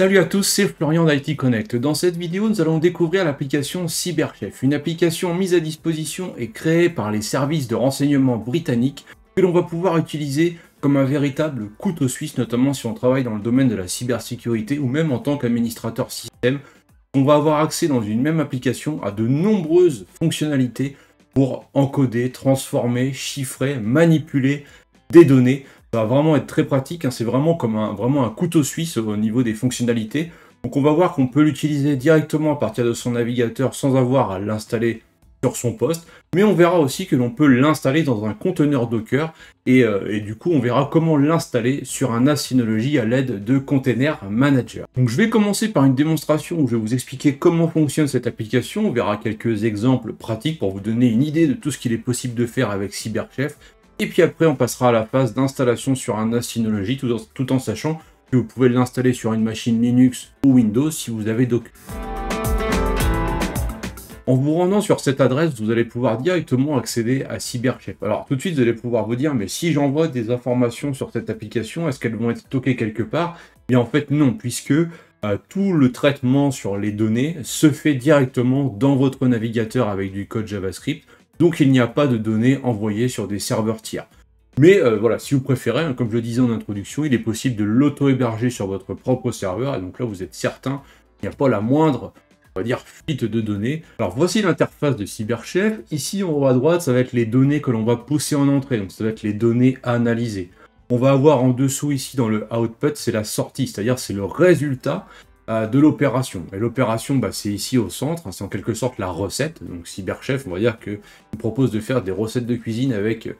Salut à tous, c'est Florian d'IT Connect. Dans cette vidéo, nous allons découvrir l'application CyberChef, une application mise à disposition et créée par les services de renseignement britanniques que l'on va pouvoir utiliser comme un véritable couteau suisse, notamment si on travaille dans le domaine de la cybersécurité ou même en tant qu'administrateur système. On va avoir accès dans une même application à de nombreuses fonctionnalités pour encoder, transformer, chiffrer, manipuler des données ça va vraiment être très pratique, hein. c'est vraiment comme un, vraiment un couteau suisse au niveau des fonctionnalités. Donc on va voir qu'on peut l'utiliser directement à partir de son navigateur sans avoir à l'installer sur son poste, mais on verra aussi que l'on peut l'installer dans un conteneur Docker euh, et, du coup on verra comment l'installer sur un Asynology à l'aide de Container Manager. Donc je vais commencer par une démonstration où je vais vous expliquer comment fonctionne cette application, on verra quelques exemples pratiques pour vous donner une idée de tout ce qu'il est possible de faire avec CyberChef et puis après, on passera à la phase d'installation sur un NAS tout en, sachant que vous pouvez l'installer sur une machine Linux ou Windows si vous avez Docker. En vous rendant sur cette adresse, vous allez pouvoir directement accéder à CyberChef. Alors tout de suite, vous allez pouvoir vous dire, mais si j'envoie des informations sur cette application, est-ce qu'elles vont être stockées quelque part Et eh en fait, non, puisque euh, tout le traitement sur les données se fait directement dans votre navigateur avec du code JavaScript. Donc il n'y a pas de données envoyées sur des serveurs tiers. Mais euh, voilà, si vous préférez, hein, comme je le disais en introduction, il est possible de l'auto-héberger sur votre propre serveur, et donc là vous êtes certain qu'il n'y a pas la moindre, on va dire, fuite de données. Alors voici l'interface de Cyberchef. Ici en haut à droite, ça va être les données que l'on va pousser en entrée, donc ça va être les données à analyser. On va avoir en dessous ici dans le output, c'est la sortie, c'est-à-dire c'est le résultat euh, de l'opération. Et l'opération, bah, c'est ici au centre, hein, c'est en quelque sorte la recette. Donc Cyberchef, on va dire qu'il propose de faire des recettes de cuisine avec euh,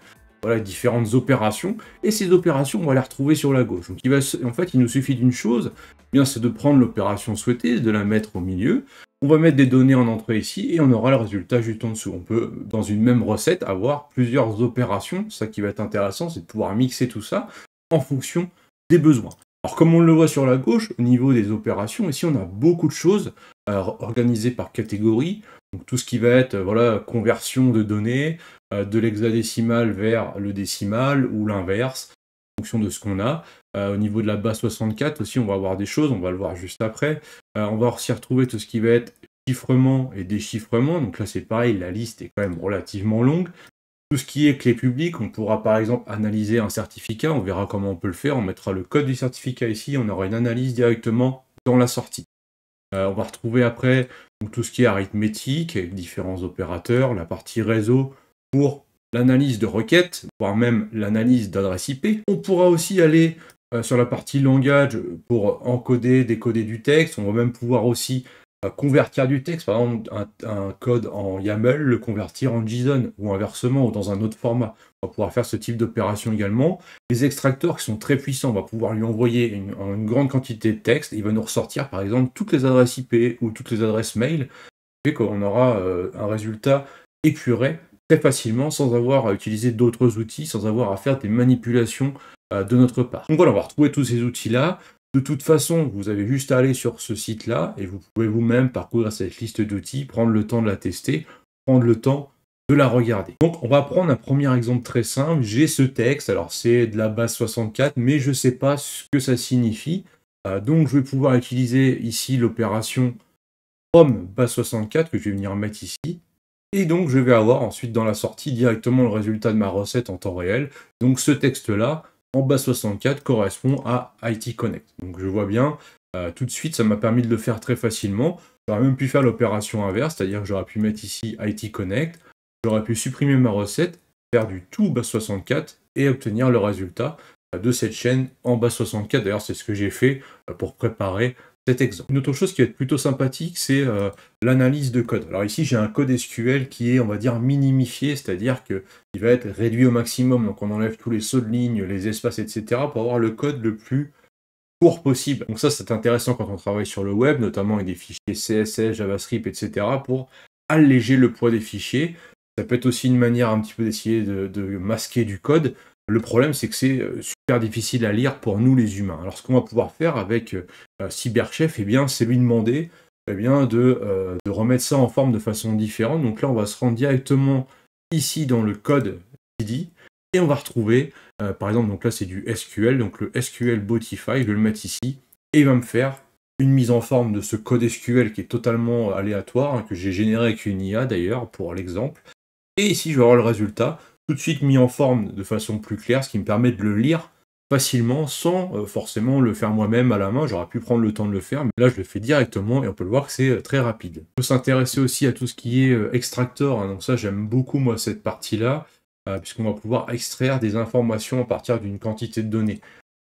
voilà, différentes opérations. Et ces opérations, on va les retrouver sur la gauche. Donc il va, en fait, il nous suffit d'une chose, eh bien c'est de prendre l'opération souhaitée, de la mettre au milieu. On va mettre des données en entrée ici et on aura le résultat juste en dessous. On peut, dans une même recette, avoir plusieurs opérations. Ça qui va être intéressant, c'est de pouvoir mixer tout ça en fonction des besoins. Alors comme on le voit sur la gauche, au niveau des opérations, ici on a beaucoup de choses euh, organisées par catégorie. Donc tout ce qui va être euh, voilà, conversion de données euh, de l'hexadécimal vers le décimal ou l'inverse, en fonction de ce qu'on a. au niveau de la base 64 aussi, on va avoir des choses, on va le voir juste après. on va aussi retrouver tout ce qui va être chiffrement et déchiffrement. Donc là c'est pareil, la liste est quand même relativement longue. Tout ce qui est clé publique, on pourra par exemple analyser un certificat, on verra comment on peut le faire, on mettra le code du certificat ici, on aura une analyse directement dans la sortie. Euh, on va retrouver après tout ce qui est arithmétique, différents opérateurs, la partie réseau pour l'analyse de requêtes, voire même l'analyse d'adresse IP. On pourra aussi aller euh, sur la partie langage pour encoder, décoder du texte, on va même pouvoir aussi convertir du texte, par exemple un, code en YAML, le convertir en JSON ou inversement ou dans un autre format. On va pouvoir faire ce type d'opération également. Les extracteurs qui sont très puissants, on va pouvoir lui envoyer une, grande quantité de texte. il va nous ressortir par exemple toutes les adresses IP ou toutes les adresses mail, et qu'on aura euh, un résultat épuré très facilement sans avoir à utiliser d'autres outils, sans avoir à faire des manipulations euh, de notre part. Donc voilà, on va retrouver tous ces outils-là. De toute façon, vous avez juste à aller sur ce site-là et vous pouvez vous-même parcourir cette liste d'outils, prendre le temps de la tester, prendre le temps de la regarder. Donc on va prendre un premier exemple très simple. J'ai ce texte, alors c'est de la base 64, mais je ne sais pas ce que ça signifie. Euh, donc je vais pouvoir utiliser ici l'opération from base 64 que je vais venir mettre ici. Et donc je vais avoir ensuite dans la sortie directement le résultat de ma recette en temps réel. Donc ce texte-là, en bas 64 correspond à IT Connect. Donc je vois bien, euh, tout de suite, ça m'a permis de le faire très facilement. J'aurais même pu faire l'opération inverse, c'est-à-dire que j'aurais pu mettre ici IT Connect, j'aurais pu supprimer ma recette, faire du tout bas 64 et obtenir le résultat euh, de cette chaîne en bas 64. D'ailleurs, c'est ce que j'ai fait euh, pour préparer exemple. Une autre chose qui va être plutôt sympathique, c'est euh, l'analyse de code. Alors ici, j'ai un code SQL qui est, on va dire, minimifié, c'est-à-dire qu'il va être réduit au maximum. Donc on enlève tous les sauts de ligne, les espaces, etc. pour avoir le code le plus court possible. Donc ça, c'est intéressant quand on travaille sur le web, notamment avec des fichiers CSS, JavaScript, etc. pour alléger le poids des fichiers. Ça peut être aussi une manière un petit peu d'essayer de masquer du code. Le problème, c'est que c'est euh, super difficile à lire pour nous les humains. Alors ce qu'on va pouvoir faire avec euh, euh, cyberchef, et eh bien, c'est lui demander et eh bien, euh, de, remettre ça en forme de façon différente. Donc là, on va se rendre directement ici dans le code CD et on va retrouver, euh, par exemple, donc là, c'est du SQL, donc le SQL Botify, je vais le mettre ici et il va me faire une mise en forme de ce code SQL qui est totalement aléatoire, hein, que j'ai généré avec une IA d'ailleurs pour l'exemple. Et ici, je vais avoir le résultat tout de suite mis en forme de façon plus claire, ce qui me permet de le lire facilement sans euh, forcément le faire moi-même à la main. J'aurais pu prendre le temps de le faire, mais là je le fais directement et on peut le voir que c'est euh, très rapide. On peut s'intéresser aussi à tout ce qui est euh, extracteur, hein. donc ça j'aime beaucoup moi cette partie-là, puisqu'on va pouvoir extraire des informations à partir d'une quantité de données.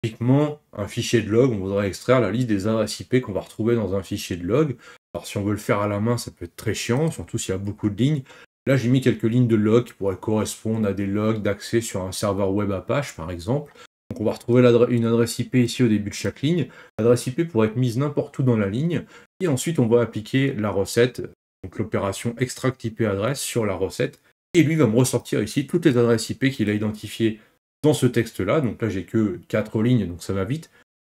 Typiquement, un fichier de log, on voudrait extraire la liste des adresses IP qu'on va retrouver dans un fichier de log. Alors si on veut le faire à la main, ça peut être très chiant, surtout s'il y a beaucoup de lignes. Là, j'ai mis quelques lignes de log qui pourraient correspondre à des logs d'accès sur un serveur web Apache, par exemple. Donc on va retrouver une adresse IP ici au début de chaque ligne. L'adresse IP pourrait être mise n'importe où dans la ligne. Et ensuite, on va appliquer la recette, donc l'opération extract IP adresse sur la recette. Et lui va me ressortir ici toutes les adresses IP qu'il a identifiées dans ce texte-là. Donc là, j'ai que 4 lignes, donc ça va vite.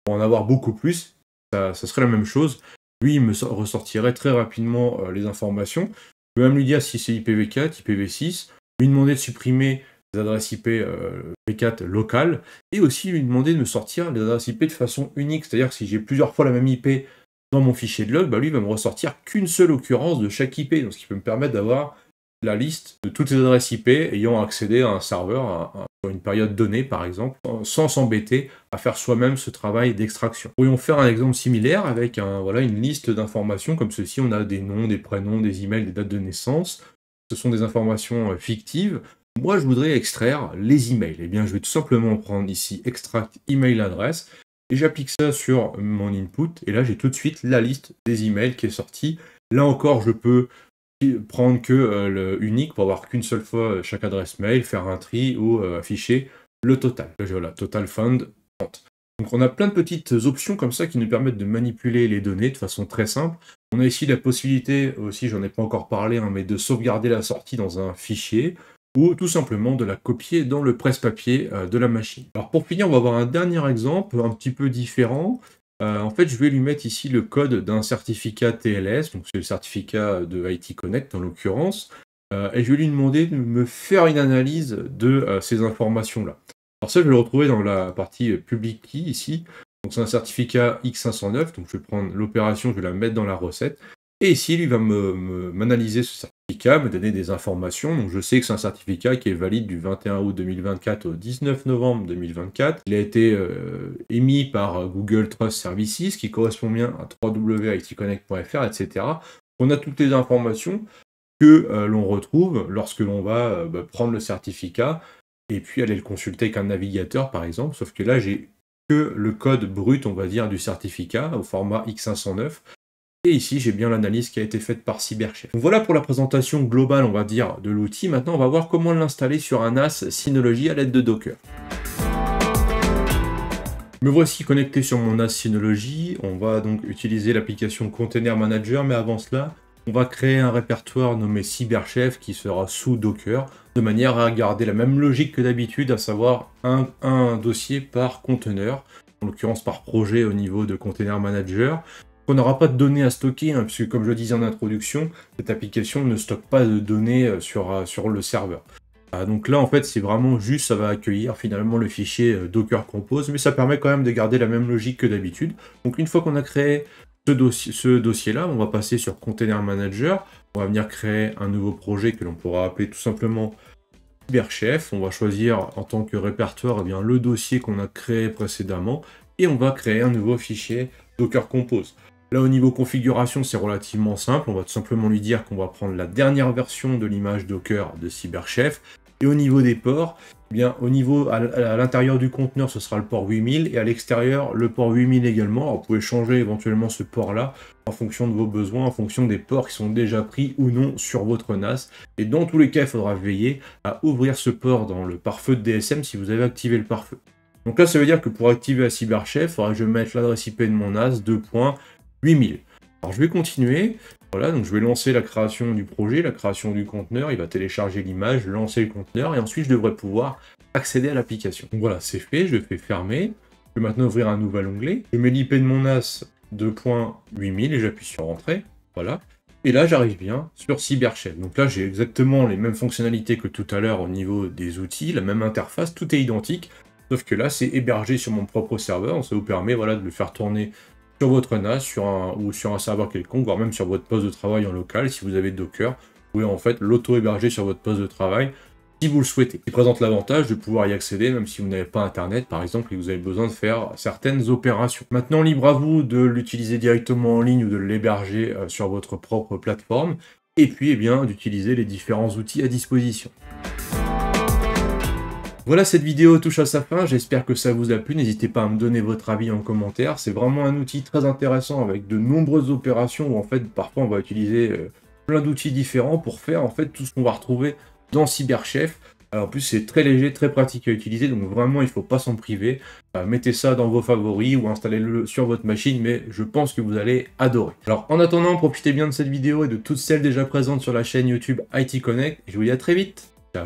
Pour en avoir beaucoup plus, ça, serait la même chose. Lui, il me ressortirait très rapidement euh, les informations. Je peux même lui dire si c'est IPv4, IPv6, lui demander de supprimer adresses IP euh, P4 locales, et aussi lui demander de me sortir les adresses IP de façon unique, c'est-à-dire que si j'ai plusieurs fois la même IP dans mon fichier de log, bah lui va me ressortir qu'une seule occurrence de chaque IP, donc ce qui peut me permettre d'avoir la liste de toutes les adresses IP ayant accédé à un serveur pour une période donnée, par exemple, sans s'embêter à faire soi-même ce travail d'extraction. Pourrions faire un exemple similaire avec un, voilà, une liste d'informations comme ceci. On a des noms, des prénoms, des emails, des dates de naissance. Ce sont des informations euh, fictives. Moi, je voudrais extraire les emails. Eh bien, je vais tout simplement prendre ici extract email Address, et j'applique ça sur mon input. Et là, j'ai tout de suite la liste des emails qui est sortie. Là encore, je peux prendre que euh, le unique pour avoir qu'une seule fois euh, chaque adresse mail, faire un tri ou euh, afficher le total. Là, voilà, total fund Donc on a plein de petites options comme ça qui nous permettent de manipuler les données de façon très simple. On a ici la possibilité, aussi j'en ai pas encore parlé, hein, mais de sauvegarder la sortie dans un fichier ou tout simplement de la copier dans le presse-papier euh, de la machine. Alors pour finir, on va avoir un dernier exemple un petit peu différent. Euh, en fait, je vais lui mettre ici le code d'un certificat TLS, donc c'est le certificat de IT Connect en l'occurrence, euh, et je vais lui demander de me faire une analyse de ces informations-là. Alors ça, je vais le retrouver dans la partie public key ici. Donc c'est un certificat X509, donc je vais prendre l'opération, je vais la mettre dans la recette, et ici, il va m'analyser ce certificat, me donner des informations. Donc je sais que c'est un certificat qui est valide du 21 août 2024 au 19 novembre 2024. Il a été euh, émis par euh, Google Trust Services, qui correspond bien à www.itconnect.fr, etc. On a toutes les informations que euh, l'on retrouve lorsque l'on va bah, prendre le certificat et puis aller le consulter avec un navigateur, par exemple. Sauf que là, j'ai que le code brut, on va dire, du certificat au format X509 et ici, j'ai bien l'analyse qui a été faite par Cyberchef. voilà pour la présentation globale, on va dire, de l'outil. Maintenant, on va voir comment l'installer sur un NAS Synology à l'aide de Docker. Me voici connecté sur mon NAS Synology. On va donc utiliser l'application Container Manager, mais avant cela, on va créer un répertoire nommé Cyberchef qui sera sous Docker, de manière à garder la même logique que d'habitude, à savoir un, un dossier par conteneur, en l'occurrence par projet au niveau de Container Manager. On n'aura pas de données à stocker, hein, puisque comme je le disais en introduction, cette application ne stocke pas de données euh, sur, euh, sur le serveur. Ah, donc là, en fait, c'est vraiment juste, ça va accueillir finalement le fichier euh, Docker Compose, mais ça permet quand même de garder la même logique que d'habitude. Donc une fois qu'on a créé ce, dossier, ce dossier-là, on va passer sur Container Manager, on va venir créer un nouveau projet que l'on pourra appeler tout simplement Cyberchef. On va choisir en tant que répertoire eh bien, le dossier qu'on a créé précédemment, et on va créer un nouveau fichier Docker Compose. Là au niveau configuration c'est relativement simple, on va tout simplement lui dire qu'on va prendre la dernière version de l'image Docker de CyberChef. Et au niveau des ports, eh bien au niveau à l'intérieur du conteneur ce sera le port 8000 et à l'extérieur le port 8000 également. vous pouvez changer éventuellement ce port là en fonction de vos besoins, en fonction des ports qui sont déjà pris ou non sur votre NAS. Et dans tous les cas il faudra veiller à ouvrir ce port dans le pare-feu de DSM si vous avez activé le pare-feu. Donc là ça veut dire que pour activer la CyberChef, il faudra que je mette l'adresse IP de mon NAS, deux points, 8000. Alors je vais continuer. Voilà, donc je vais lancer la création du projet, la création du conteneur, il va télécharger l'image, lancer le conteneur, et ensuite je devrais pouvoir accéder à l'application. Donc voilà, c'est fait, je fais fermer. Je vais maintenant ouvrir un nouvel onglet. Je mets l'IP de mon NAS 2.8000 et j'appuie sur Entrée. Voilà. Et là, j'arrive bien sur CyberShell. Donc là, j'ai exactement les mêmes fonctionnalités que tout à l'heure au niveau des outils, la même interface, tout est identique. Sauf que là, c'est hébergé sur mon propre serveur. Ça vous permet voilà, de le faire tourner sur votre NAS ou sur un serveur quelconque, voire même sur votre poste de travail en local, si vous avez Docker, vous pouvez en fait l'auto-héberger sur votre poste de travail si vous le souhaitez. Il présente l'avantage de pouvoir y accéder même si vous n'avez pas internet par exemple et que vous avez besoin de faire certaines opérations. Maintenant libre à vous de l'utiliser directement en ligne ou de l'héberger euh, sur votre propre plateforme et puis eh bien d'utiliser les différents outils à disposition. Voilà, cette vidéo touche à sa fin. J'espère que ça vous a plu. N'hésitez pas à me donner votre avis en commentaire. C'est vraiment un outil très intéressant avec de nombreuses opérations où en fait parfois on va utiliser euh, plein d'outils différents pour faire en fait tout ce qu'on va retrouver dans Cyberchef. Alors euh, en plus c'est très léger, très pratique à utiliser, donc vraiment il ne faut pas s'en priver. Euh, mettez ça dans vos favoris ou installez-le sur votre machine, mais je pense que vous allez adorer. Alors en attendant, profitez bien de cette vidéo et de toutes celles déjà présentes sur la chaîne YouTube IT Connect, et je vous dis à très vite. Ciao